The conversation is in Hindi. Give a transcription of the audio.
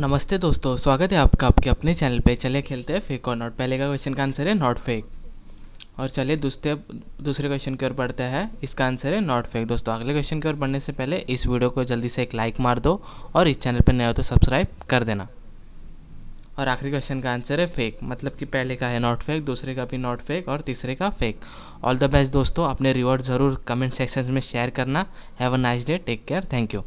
नमस्ते दोस्तों स्वागत है आपका आपके अपने चैनल पे चले खेलते हैं फेक और नॉट पहले का क्वेश्चन का आंसर है नॉट फेक और चलिए दूसरे दूसरे क्वेश्चन की ओर बढ़ते हैं इसका आंसर है नॉट फेक दोस्तों अगले क्वेश्चन की ओर बढ़ने से पहले इस वीडियो को जल्दी से एक लाइक मार दो और इस चैनल पर नया हो तो सब्सक्राइब कर देना और आखिरी क्वेश्चन का आंसर है फेक मतलब कि पहले का है नॉट फेक दूसरे का भी नॉट फेक और तीसरे का फेक ऑल द बेस्ट दोस्तों अपने रिवॉर्ड ज़रूर कमेंट सेक्शन में शेयर करना have a nice day take care thank you